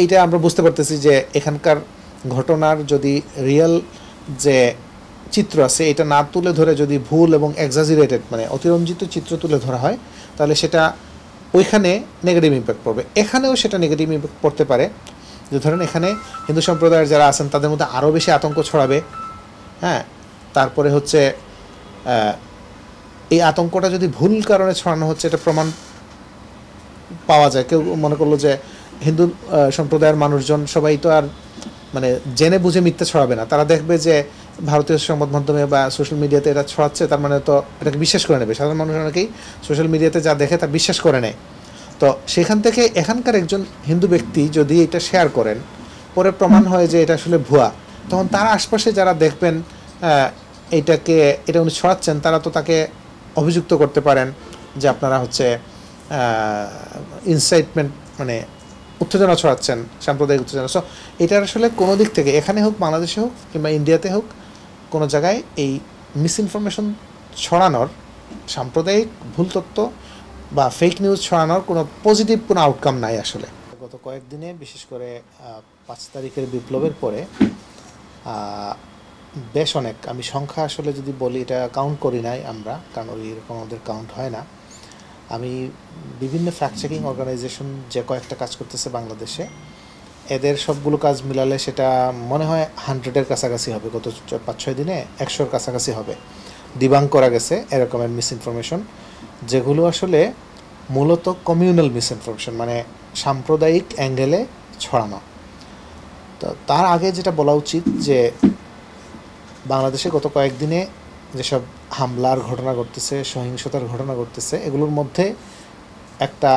এইটা আমরা বুঝতে পারতেছি যে এখানকার ঘটনার যদি রিয়েল যে চিত্র আছে এটা না তুলে ধরে যদি ভুল এবং এক্সাজিরেটেড মানে অতিরঞ্জিত চিত্র তুলে ধরা হয় তাহলে সেটা ওইখানে নেগেটিভ ইম্প্যাক্ট পড়বে এখানেও সেটা নেগেটিভ ইম্প্যাক্ট পড়তে পারে যে ধরেন এখানে হিন্দু সম্প্রদায়ের যারা আছেন তাদের মধ্যে আরও বেশি আতঙ্ক ছড়াবে হ্যাঁ তারপরে হচ্ছে এই আতঙ্কটা যদি ভুল কারণে ছড়ানো হচ্ছে এটা প্রমাণ পাওয়া যায় কেউ মনে করলো যে হিন্দু সম্প্রদায়ের মানুষজন সবাই তো আর মানে জেনে বুঝে মিথ্যা ছড়াবে না তারা দেখবে যে ভারতীয় সংবাদ মাধ্যমে বা সোশ্যাল মিডিয়াতে এটা ছড়াচ্ছে তার মানে তো এটাকে বিশ্বাস করে নেবে সাধারণ মানুষ অনেকেই সোশ্যাল মিডিয়াতে যা দেখে তা বিশ্বাস করে নেয় তো সেখান থেকে এখানকার একজন হিন্দু ব্যক্তি যদি এটা শেয়ার করেন পরে প্রমাণ হয় যে এটা আসলে ভুয়া তখন তার আশপাশে যারা দেখবেন এইটাকে এটা উনি ছড়াচ্ছেন তারা তো তাকে অভিযুক্ত করতে পারেন যে আপনারা হচ্ছে ইনসাইটমেন্ট মানে উত্তেজনা ছড়াচ্ছেন সাম্প্রদায়িক উত্তেজনা সো এটা আসলে কোনো দিক থেকে এখানে হোক বাংলাদেশে হোক কিংবা ইন্ডিয়াতে হোক কোনো জায়গায় এই মিসইনফরমেশন ছড়ানোর সাম্প্রদায়িক ভুল তত্ত্ব বা ফেক নিউজ ছড়ানোর কোনো পজিটিভ কোনো আউটকাম নাই আসলে গত কয়েকদিনে বিশেষ করে পাঁচ তারিখের বিপ্লবের পরে বেশ অনেক আমি সংখ্যা আসলে যদি বলি এটা কাউন্ট করি নাই আমরা কারণ ওই এরকম আমাদের কাউন্ট হয় না আমি বিভিন্ন ফ্যাক্ট চেকিং অর্গানাইজেশন যে কয়েকটা কাজ করতেছে বাংলাদেশে এদের সবগুলো কাজ মিলালে সেটা মনে হয় হান্ড্রেডের কাছাকাছি হবে গত পাঁচ ছয় দিনে একশোর কাছাকাছি হবে ডিবাং করা গেছে এরকমের মিস ইনফরমেশন যেগুলো আসলে মূলত কমিউনাল মিস ইনফরমেশন মানে সাম্প্রদায়িক অ্যাঙ্গেলে ছড়ানো তো তার আগে যেটা বলা উচিত যে বাংলাদেশে গত কয়েকদিনে যেসব হামলার ঘটনা ঘটতেছে সহিংসতার ঘটনা ঘটতেছে এগুলোর মধ্যে একটা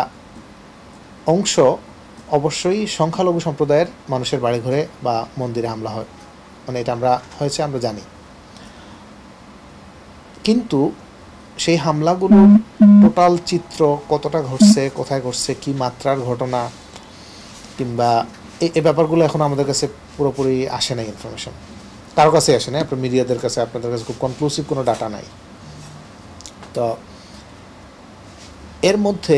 অংশ অবশ্যই সংখ্যালঘু সম্প্রদায়ের মানুষের বাড়িঘরে বা মন্দিরে হামলা হয় মানে এটা আমরা হয়েছে আমরা জানি কিন্তু সেই হামলাগুলো টোটাল চিত্র কতটা ঘটছে কোথায় ঘটছে কি মাত্রার ঘটনা কিংবা এই ব্যাপারগুলো এখন আমাদের কাছে পুরোপুরি আসে না ইনফরমেশন কারো কাছে আসে না আপনার মিডিয়াদের কাছে আপনাদের কাছে খুব কনক্লুসিভ কোনো ডাটা নাই তো এর মধ্যে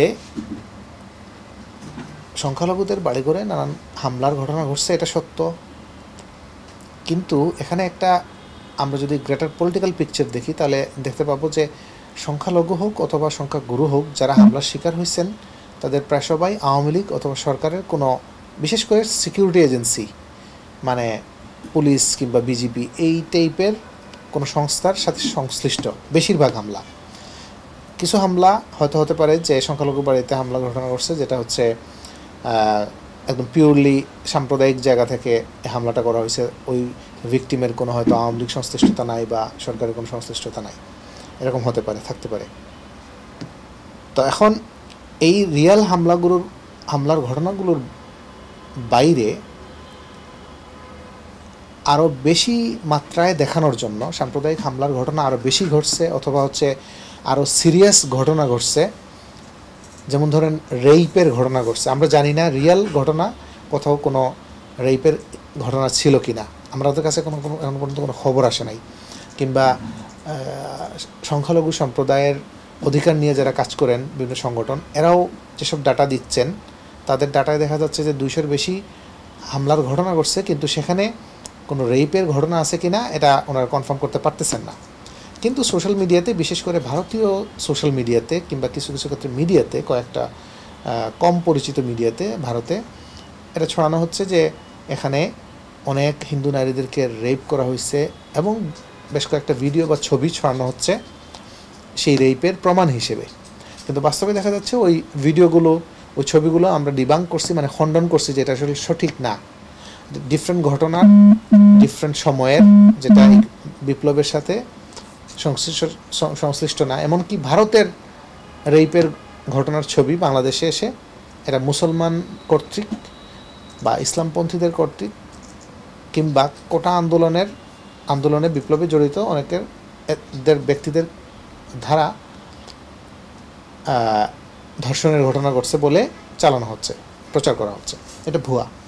সংখ্যালঘুদের বাড়ি করে নানান হামলার ঘটনা ঘটছে এটা সত্য কিন্তু এখানে একটা আমরা যদি গ্রেটার পলিটিক্যাল পিকচার দেখি তাহলে দেখতে পাবো যে সংখ্যালঘু হোক অথবা সংখ্যাগুরু হোক যারা হামলার শিকার হয়েছেন তাদের প্রায় সবাই আওয়ামী লীগ অথবা সরকারের কোনো বিশেষ করে সিকিউরিটি এজেন্সি মানে পুলিশ কিংবা বিজিবি এই টাইপের কোনো সংস্থার সাথে সংশ্লিষ্ট বেশিরভাগ হামলা কিছু হামলা হয়তো হতে পারে যে সংখ্যালঘু বাড়িতে হামলা ঘটনা করছে যেটা হচ্ছে একদম পিওরলি সাম্প্রদায়িক জায়গা থেকে হামলাটা করা হয়েছে ওই ভিকটিমের কোনো হয়তো আওয়ামী লীগ সংশ্লিষ্টতা নাই বা সরকারের কোনো সংশ্লিষ্টতা নাই এরকম হতে পারে থাকতে পারে তো এখন এই রিয়াল হামলাগুলোর হামলার ঘটনাগুলোর বাইরে আরও বেশি মাত্রায় দেখানোর জন্য সাম্প্রদায়িক হামলার ঘটনা আরও বেশি ঘটছে অথবা হচ্ছে আরও সিরিয়াস ঘটনা ঘটছে যেমন ধরেন রেইপের ঘটনা ঘটছে আমরা জানি না রিয়েল ঘটনা কোথাও কোনো রেইপের ঘটনা ছিল কি না আমাদের কাছে কোনো কোনো এখন পর্যন্ত কোনো খবর আসে নাই কিংবা সংখ্যালঘু সম্প্রদায়ের অধিকার নিয়ে যারা কাজ করেন বিভিন্ন সংগঠন এরাও যেসব ডাটা দিচ্ছেন তাদের ডাটায় দেখা যাচ্ছে যে দুইশোর বেশি হামলার ঘটনা ঘটছে কিন্তু সেখানে কোনো রেপের ঘটনা আছে কি না এটা ওনারা কনফার্ম করতে পারতেছেন না কিন্তু সোশ্যাল মিডিয়াতে বিশেষ করে ভারতীয় সোশ্যাল মিডিয়াতে কিংবা কিছু কিছু ক্ষেত্রে মিডিয়াতে কয়েকটা কম পরিচিত মিডিয়াতে ভারতে এটা ছড়ানো হচ্ছে যে এখানে অনেক হিন্দু নারীদেরকে রেপ করা হয়েছে এবং বেশ কয়েকটা ভিডিও বা ছবি ছড়ানো হচ্ছে সেই রেপের প্রমাণ হিসেবে কিন্তু বাস্তবে দেখা যাচ্ছে ওই ভিডিওগুলো ওই ছবিগুলো আমরা ডিবাং করছি মানে খণ্ডন করছি যে এটা আসলে সঠিক না ডিফারেন্ট ঘটনা ডিফারেন্ট সময়ের যেটা বিপ্লবের সাথে সংশ্লিষ্ট সংশ্লিষ্ট না এমনকি ভারতের রেপের ঘটনার ছবি বাংলাদেশে এসে এটা মুসলমান কর্তৃক বা ইসলামপন্থীদের কর্তৃক কিংবা কোটা আন্দোলনের আন্দোলনে বিপ্লবে জড়িত অনেকের ব্যক্তিদের ধারা ধর্ষণের ঘটনা ঘটছে বলে চালানো হচ্ছে প্রচার করা হচ্ছে এটা ভুয়া